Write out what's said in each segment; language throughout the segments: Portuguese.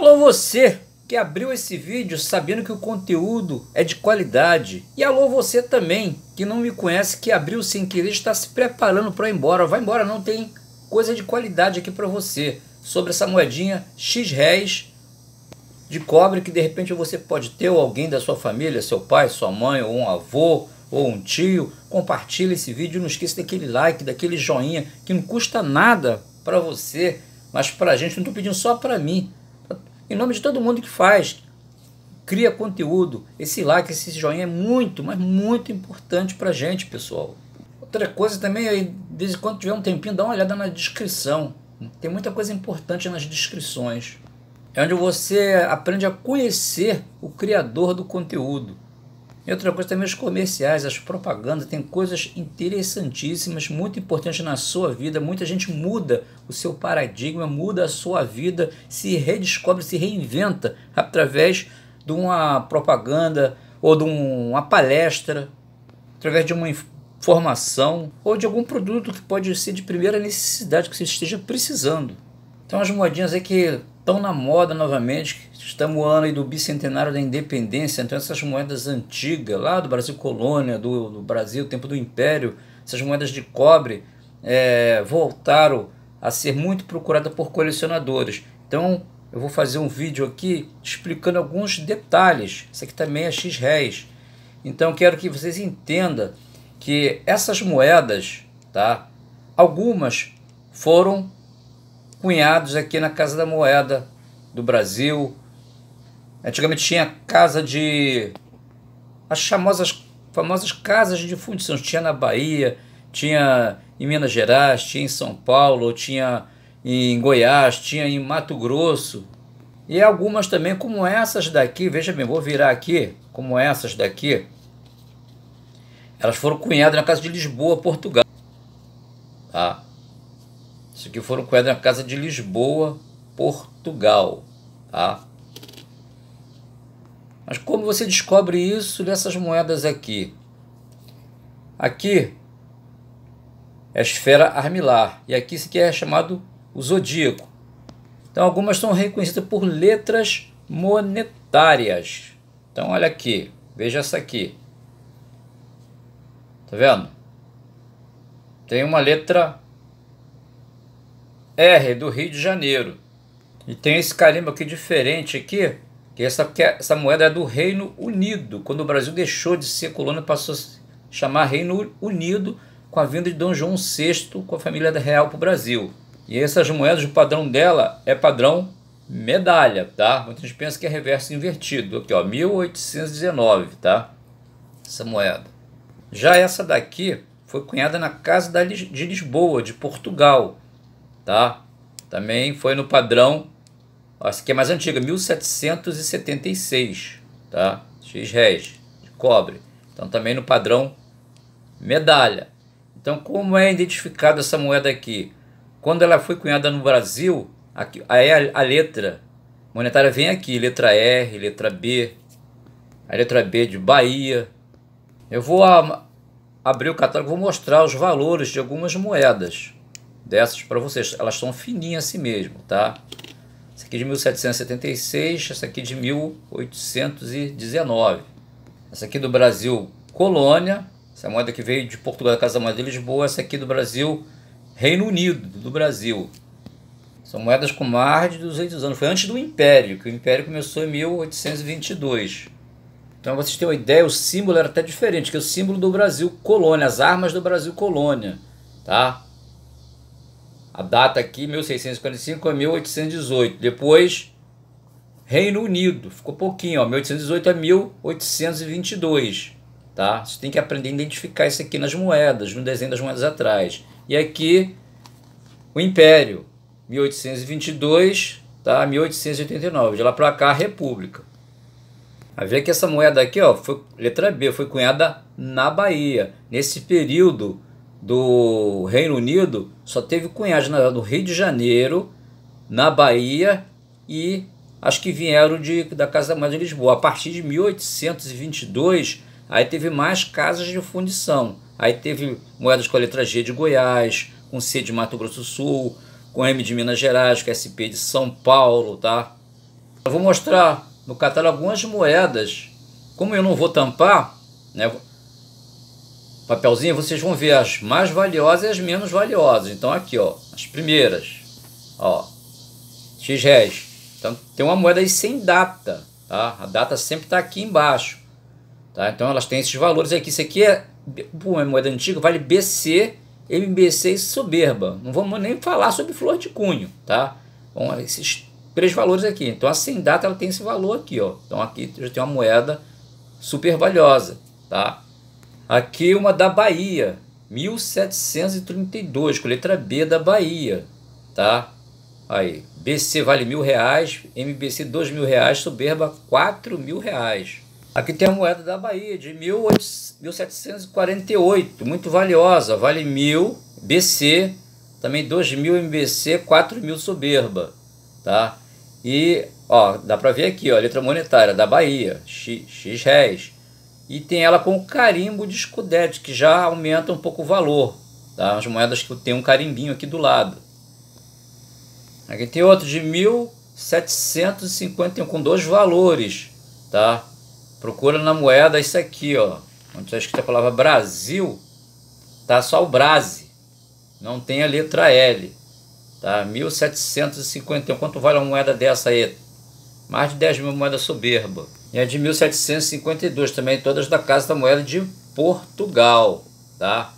Alô você que abriu esse vídeo sabendo que o conteúdo é de qualidade. E alô você também que não me conhece, que abriu sem querer, está se preparando para ir embora. Vai embora, não tem coisa de qualidade aqui para você sobre essa moedinha X réis de cobre que de repente você pode ter ou alguém da sua família, seu pai, sua mãe ou um avô ou um tio, compartilha esse vídeo, não esqueça daquele like, daquele joinha que não custa nada para você, mas para a gente, não estou pedindo só para mim, em nome de todo mundo que faz, cria conteúdo. Esse like, esse joinha é muito, mas muito importante para gente, pessoal. Outra coisa também, é, de vez em quando tiver um tempinho, dá uma olhada na descrição. Tem muita coisa importante nas descrições. É onde você aprende a conhecer o criador do conteúdo. E outra coisa também os comerciais, as propagandas, tem coisas interessantíssimas, muito importantes na sua vida. Muita gente muda o seu paradigma, muda a sua vida, se redescobre, se reinventa através de uma propaganda ou de uma palestra, através de uma informação ou de algum produto que pode ser de primeira necessidade que você esteja precisando. Então as moedinhas aí que tão na moda novamente. Estamos no ano do bicentenário da independência, então essas moedas antigas, lá do Brasil colônia, do, do Brasil, tempo do Império, essas moedas de cobre é, voltaram a ser muito procurada por colecionadores. Então eu vou fazer um vídeo aqui explicando alguns detalhes. Isso aqui também é X-Réis. Então quero que vocês entendam que essas moedas, tá? Algumas foram cunhados aqui na Casa da Moeda do Brasil. Antigamente tinha casa de. as famosas, famosas casas de fundição. Tinha na Bahia, tinha em Minas Gerais, tinha em São Paulo, tinha em Goiás, tinha em Mato Grosso. E algumas também, como essas daqui, veja bem, vou virar aqui, como essas daqui. Elas foram cunhadas na casa de Lisboa, Portugal. Isso aqui foram coelhos na Casa de Lisboa, Portugal. Tá? Mas como você descobre isso nessas moedas aqui? Aqui é a esfera armilar. E aqui isso aqui é chamado o zodíaco. Então algumas são reconhecidas por letras monetárias. Então olha aqui, veja essa aqui. Tá vendo? Tem uma letra R do Rio de Janeiro. E tem esse carimbo aqui diferente aqui, que essa, que é, essa moeda é do Reino Unido, quando o Brasil deixou de ser colônia passou a chamar Reino Unido com a vinda de Dom João VI com a família real para o Brasil. E essas moedas, o padrão dela é padrão medalha, tá? Muita gente pensa que é reverso invertido. Aqui, ó, 1819, tá? Essa moeda. Já essa daqui foi cunhada na Casa de Lisboa, de Portugal, tá? Também foi no padrão, ó, essa aqui é mais antiga, 1776, tá? X-Res, de cobre. Então também no padrão medalha. Então como é identificada essa moeda aqui? Quando ela foi cunhada no Brasil, aqui, aí a, a letra monetária vem aqui, letra R, letra B, a letra B de Bahia. Eu vou a, abrir o catálogo, vou mostrar os valores de algumas moedas dessas para vocês. Elas são fininhas assim mesmo, tá? Essa aqui é de 1776, essa aqui é de 1819. Essa aqui é do Brasil, Colônia. Essa é moeda que veio de Portugal, da Casa Moeda de Lisboa. Essa aqui é do Brasil, Reino Unido, do Brasil. São moedas com mais de 200 anos. Foi antes do Império, que o Império começou em 1822. Então vocês têm uma ideia, o símbolo era até diferente, que é o símbolo do Brasil Colônia, as armas do Brasil Colônia, tá? A data aqui, 1645 a 1818. Depois, Reino Unido. Ficou pouquinho, ó, 1818 a 1822. Tá? Você tem que aprender a identificar isso aqui nas moedas, no desenho das moedas atrás. E aqui, o Império, 1822 tá? 1889. De lá para cá, República. a ver que essa moeda aqui, ó, foi, letra B, foi cunhada na Bahia. Nesse período do Reino Unido só teve cunhados no Rio de Janeiro, na Bahia e as que vieram de, da Casa da Moeda de Lisboa. A partir de 1822, aí teve mais casas de fundição. Aí teve moedas com a letra G de Goiás, com C de Mato Grosso do Sul, com M de Minas Gerais, com SP de São Paulo, tá? Eu vou mostrar no catálogo algumas moedas. Como eu não vou tampar, né, papelzinho, vocês vão ver as mais valiosas e as menos valiosas. Então aqui, ó, as primeiras, ó, x réis. Então tem uma moeda aí sem data, tá? A data sempre está aqui embaixo, tá? Então elas têm esses valores aqui. Isso aqui é uma é moeda antiga, vale BC, MBC e soberba. Não vamos nem falar sobre flor de cunho, tá? Bom, esses três valores aqui. Então a sem data ela tem esse valor aqui, ó. Então aqui já tem uma moeda super valiosa, tá? Aqui uma da Bahia, 1732, com letra B da Bahia, tá? Aí, BC vale mil reais, MBC dois mil reais, Soberba quatro mil reais. Aqui tem a moeda da Bahia de 1748, muito valiosa, vale mil, BC, também dois mil MBC, quatro mil Soberba, tá? E, ó, dá pra ver aqui, ó, letra monetária da Bahia, X, X réis e tem ela com o carimbo de Scudetti, que já aumenta um pouco o valor. Tá? As moedas que tem um carimbinho aqui do lado. Aqui tem outro de 1751 com dois valores, tá? Procura na moeda isso aqui, ó. Onde está escrito a palavra Brasil, tá só o Brase. Não tem a letra L, tá? 1751. Quanto vale uma moeda dessa aí? Mais de 10 mil moedas soberba. É e de 1752, também todas da Casa da Moeda de Portugal, tá? tá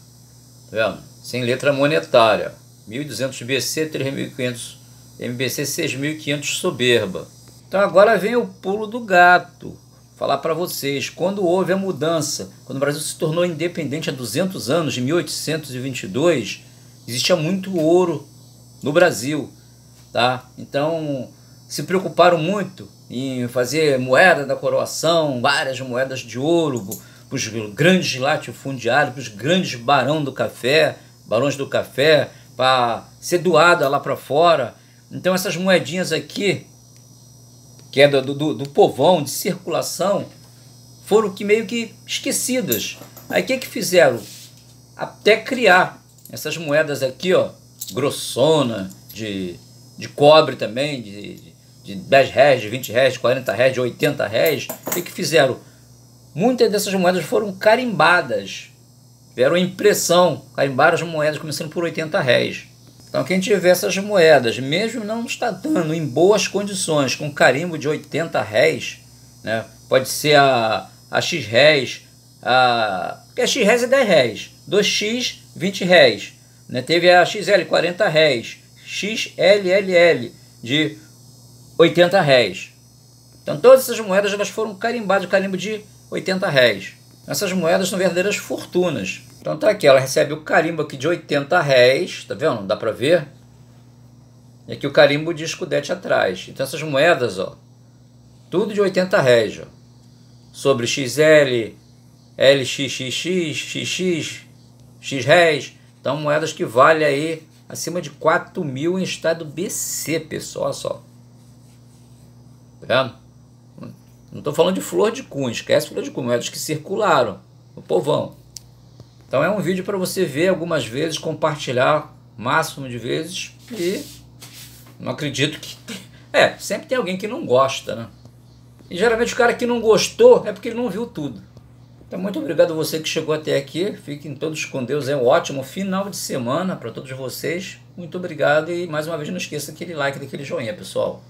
vendo? Sem letra monetária. 1.200 BC, 3.500 MBC, 6.500 soberba. Então agora vem o pulo do gato. Falar para vocês, quando houve a mudança, quando o Brasil se tornou independente há 200 anos, de 1822, existia muito ouro no Brasil, tá? Então se preocuparam muito em fazer moeda da coroação, várias moedas de ouro para os grandes latifundiários, para os grandes barão do café, barões do café, para ser doada lá para fora. Então essas moedinhas aqui, que é do, do, do povão, de circulação, foram que meio que esquecidas. Aí o que, que fizeram? Até criar essas moedas aqui, ó, grossona, de, de cobre também, de, de de 10 reais, de 20 reais, de 40 reais, de 80 reais, o que, fizeram? Muitas dessas moedas foram carimbadas, tiveram impressão, carimbaram as moedas começando por 80 reais. Então quem tiver essas moedas, mesmo não está dando em boas condições, com carimbo de 80 reais, né, pode ser a, a X réis, a, porque a X réis é 10 reais, 2X 20 reais, né, teve a XL 40 reais, XLLL de 80 réis. Então todas essas moedas elas foram carimbadas, carimbo de 80 réis. Essas moedas são verdadeiras fortunas. Então tá aqui, ela recebe o carimbo aqui de 80 réis, tá vendo? Não dá para ver? E aqui o carimbo de escudete atrás. Então essas moedas, ó, tudo de 80 réis, ó. Sobre XL, LXXX, XX, X réis. Então moedas que valem aí acima de 4 mil em estado BC, pessoal, só. Tá não estou falando de flor de cunha, esquece flor de cunha, é dos que circularam, o povão. Então é um vídeo para você ver algumas vezes, compartilhar máximo de vezes e não acredito que... É, sempre tem alguém que não gosta, né? E geralmente o cara que não gostou é porque ele não viu tudo. Então, muito obrigado a você que chegou até aqui. Fiquem todos com Deus. É um ótimo final de semana para todos vocês. Muito obrigado e mais uma vez não esqueça aquele like, daquele joinha, pessoal.